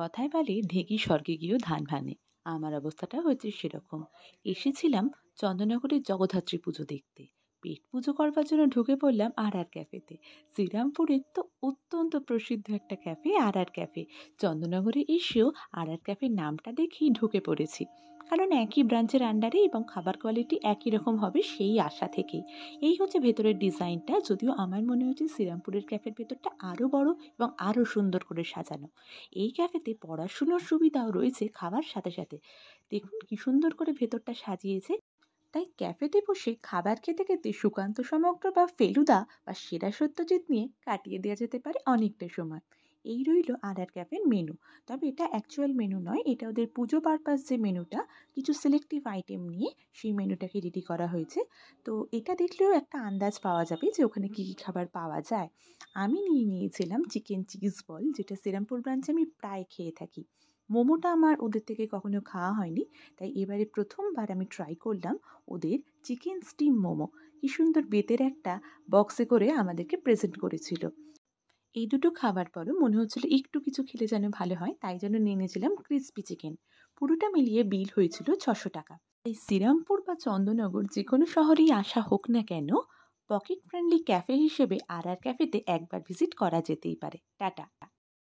কথায় বলে ঢেঁকি স্বর্গে গিয়েও ধান ভানে আমার অবস্থাটা হয়েছে সেরকম এসেছিলাম চন্দননগরের জগদ্ধাত্রী পুজো দেখতে পেট পুজো করবার জন্য ঢুকে পড়লাম আর আর ক্যাফেতে শ্রীরামপুরের তো অত্যন্ত প্রসিদ্ধ একটা ক্যাফে আর আর ক্যাফে চন্দননগরে এসেও আর আর ক্যাফের নামটা দেখি ঢুকে পড়েছি কারণ একই ব্রাঞ্চের আন্ডারে এবং খাবার কোয়ালিটি একই রকম হবে সেই আশা থেকেই এই হচ্ছে ভেতরের ডিজাইনটা যদিও আমার মনে হচ্ছে শ্রীরামপুরের ক্যাফের ভেতরটা আরও বড় এবং আরও সুন্দর করে সাজানো এই ক্যাফেতে পড়াশুনোর সুবিধাও রয়েছে খাবার সাথে সাথে দেখুন কি সুন্দর করে ভেতরটা সাজিয়েছে তাই ক্যাফেতে বসে খাবার খেতে খেতে সুকান্ত সমগ্র বা ফেলুদা বা সেরা সত্যজিৎ নিয়ে কাটিয়ে দেওয়া যেতে পারে অনেকটা সময় এই রইল আদার ক্যাফের মেনু তবে এটা অ্যাকচুয়াল মেনু নয় এটা ওদের পুজো পারপাস যে মেনুটা কিছু সিলেক্টিভ আইটেম নিয়ে সেই মেনুটাকে রেডি করা হয়েছে তো এটা দেখলেও একটা আন্দাজ পাওয়া যাবে যে ওখানে কী কী খাবার পাওয়া যায় আমি নিয়ে নিয়েছিলাম চিকেন চিজ বল যেটা শ্রীরামপুর ব্রাঞ্চে আমি প্রায় খেয়ে থাকি মোমোটা আমার ওদের থেকে কখনো খাওয়া হয়নি তাই এবারে প্রথমবার আমি ট্রাই করলাম ওদের চিকেন স্টিম মোমো কি সুন্দর বেতের একটা বক্সে করে আমাদেরকে প্রেজেন্ট করেছিল এই দুটো খাবার পরও মনে হচ্ছিল একটু কিছু খেলে যেন ভালো হয় তাই জন্য নিয়ে নিয়েছিলাম ক্রিসপি চিকেন পুরোটা মিলিয়ে বিল হয়েছিল ছশো টাকা তাই শ্রীরামপুর বা চন্দনগর যে কোনো শহরেই আসা হোক না কেন পকেট ফ্রেন্ডলি ক্যাফে হিসেবে আর আর ক্যাফেতে একবার ভিজিট করা যেতেই পারে টাটা